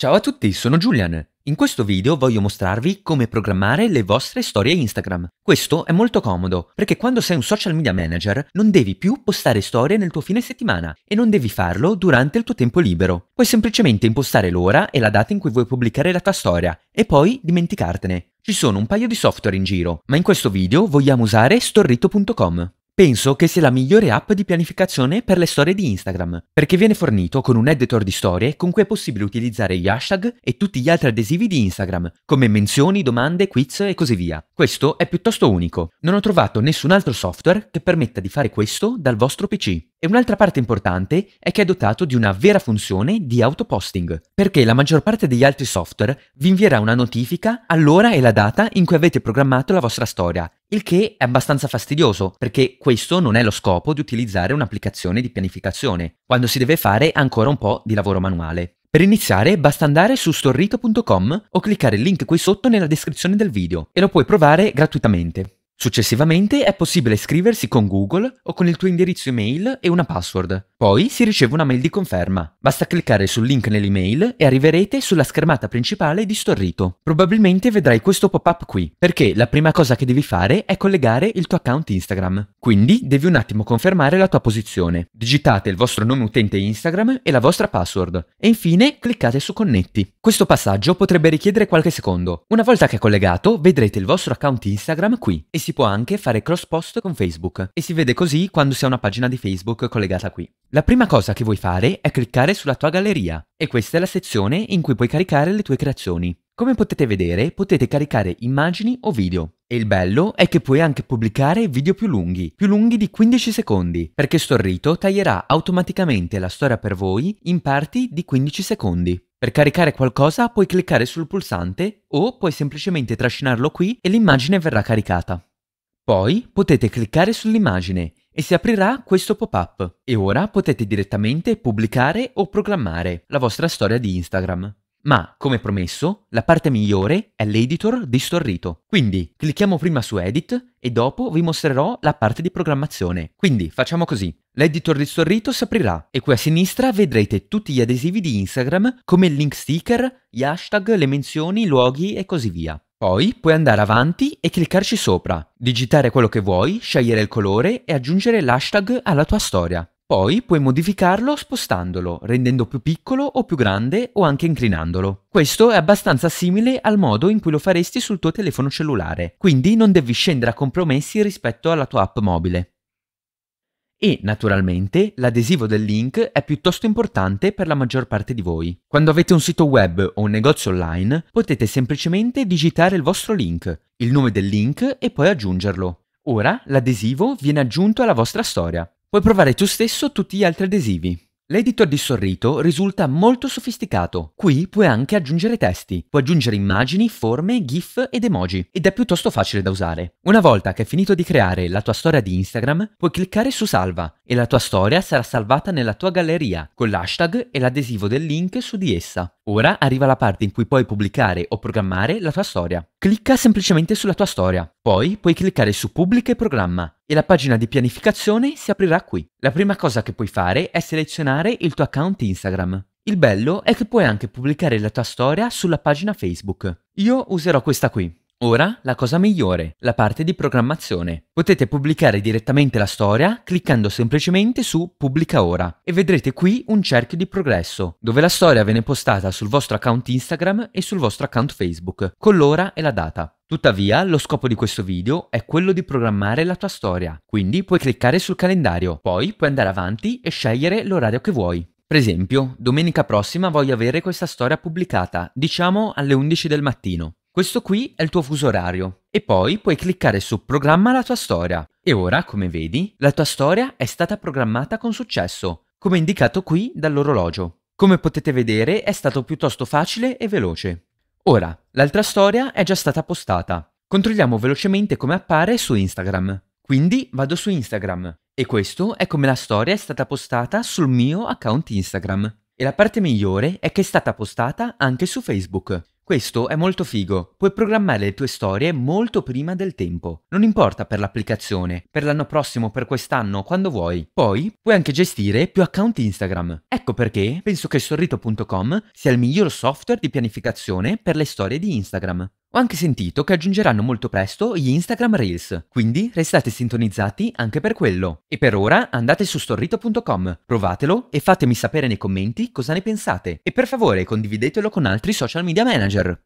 Ciao a tutti, sono Julian. In questo video voglio mostrarvi come programmare le vostre storie Instagram. Questo è molto comodo, perché quando sei un social media manager non devi più postare storie nel tuo fine settimana e non devi farlo durante il tuo tempo libero. Puoi semplicemente impostare l'ora e la data in cui vuoi pubblicare la tua storia e poi dimenticartene. Ci sono un paio di software in giro, ma in questo video vogliamo usare storrito.com. Penso che sia la migliore app di pianificazione per le storie di Instagram, perché viene fornito con un editor di storie con cui è possibile utilizzare gli hashtag e tutti gli altri adesivi di Instagram, come menzioni, domande, quiz e così via. Questo è piuttosto unico. Non ho trovato nessun altro software che permetta di fare questo dal vostro PC. E un'altra parte importante è che è dotato di una vera funzione di autoposting, perché la maggior parte degli altri software vi invierà una notifica all'ora e la data in cui avete programmato la vostra storia il che è abbastanza fastidioso perché questo non è lo scopo di utilizzare un'applicazione di pianificazione, quando si deve fare ancora un po' di lavoro manuale. Per iniziare basta andare su storrito.com o cliccare il link qui sotto nella descrizione del video e lo puoi provare gratuitamente. Successivamente è possibile iscriversi con Google o con il tuo indirizzo email e una password poi si riceve una mail di conferma. Basta cliccare sul link nell'email e arriverete sulla schermata principale di Storrito. Probabilmente vedrai questo pop-up qui, perché la prima cosa che devi fare è collegare il tuo account Instagram. Quindi devi un attimo confermare la tua posizione. Digitate il vostro nome utente Instagram e la vostra password. E infine cliccate su Connetti. Questo passaggio potrebbe richiedere qualche secondo. Una volta che è collegato, vedrete il vostro account Instagram qui e si può anche fare cross post con Facebook. E si vede così quando si ha una pagina di Facebook collegata qui. La prima cosa che vuoi fare è cliccare sulla tua galleria e questa è la sezione in cui puoi caricare le tue creazioni. Come potete vedere potete caricare immagini o video e il bello è che puoi anche pubblicare video più lunghi, più lunghi di 15 secondi, perché Storrito taglierà automaticamente la storia per voi in parti di 15 secondi. Per caricare qualcosa puoi cliccare sul pulsante o puoi semplicemente trascinarlo qui e l'immagine verrà caricata. Poi potete cliccare sull'immagine e si aprirà questo pop-up e ora potete direttamente pubblicare o programmare la vostra storia di Instagram. Ma, come promesso, la parte migliore è l'editor distorrito. Quindi clicchiamo prima su Edit e dopo vi mostrerò la parte di programmazione. Quindi facciamo così. L'editor distorrito si aprirà e qui a sinistra vedrete tutti gli adesivi di Instagram come il link sticker, gli hashtag, le menzioni, i luoghi e così via. Poi puoi andare avanti e cliccarci sopra, digitare quello che vuoi, scegliere il colore e aggiungere l'hashtag alla tua storia. Poi puoi modificarlo spostandolo, rendendo più piccolo o più grande o anche inclinandolo. Questo è abbastanza simile al modo in cui lo faresti sul tuo telefono cellulare, quindi non devi scendere a compromessi rispetto alla tua app mobile. E, naturalmente, l'adesivo del link è piuttosto importante per la maggior parte di voi. Quando avete un sito web o un negozio online, potete semplicemente digitare il vostro link, il nome del link e poi aggiungerlo. Ora l'adesivo viene aggiunto alla vostra storia. Puoi provare tu stesso tutti gli altri adesivi. L'editor di Sorrito risulta molto sofisticato. Qui puoi anche aggiungere testi, puoi aggiungere immagini, forme, GIF ed emoji, ed è piuttosto facile da usare. Una volta che hai finito di creare la tua storia di Instagram, puoi cliccare su Salva e la tua storia sarà salvata nella tua galleria con l'hashtag e l'adesivo del link su di essa. Ora arriva la parte in cui puoi pubblicare o programmare la tua storia. Clicca semplicemente sulla tua storia, poi puoi cliccare su Pubblica e Programma e la pagina di pianificazione si aprirà qui. La prima cosa che puoi fare è selezionare il tuo account Instagram. Il bello è che puoi anche pubblicare la tua storia sulla pagina Facebook. Io userò questa qui. Ora la cosa migliore, la parte di programmazione. Potete pubblicare direttamente la storia cliccando semplicemente su Pubblica ora e vedrete qui un cerchio di progresso dove la storia viene postata sul vostro account Instagram e sul vostro account Facebook con l'ora e la data. Tuttavia, lo scopo di questo video è quello di programmare la tua storia, quindi puoi cliccare sul calendario, poi puoi andare avanti e scegliere l'orario che vuoi. Per esempio, domenica prossima voglio avere questa storia pubblicata, diciamo alle 11 del mattino. Questo qui è il tuo fuso orario e poi puoi cliccare su Programma la tua storia. E ora, come vedi, la tua storia è stata programmata con successo, come indicato qui dall'orologio. Come potete vedere è stato piuttosto facile e veloce. Ora, l'altra storia è già stata postata. Controlliamo velocemente come appare su Instagram. Quindi vado su Instagram e questo è come la storia è stata postata sul mio account Instagram. E la parte migliore è che è stata postata anche su Facebook. Questo è molto figo, puoi programmare le tue storie molto prima del tempo. Non importa per l'applicazione, per l'anno prossimo, per quest'anno, quando vuoi. Poi puoi anche gestire più account Instagram. Ecco perché penso che sorrito.com sia il miglior software di pianificazione per le storie di Instagram. Ho anche sentito che aggiungeranno molto presto gli Instagram Reels, quindi restate sintonizzati anche per quello. E per ora andate su storrito.com, provatelo e fatemi sapere nei commenti cosa ne pensate. E per favore condividetelo con altri social media manager.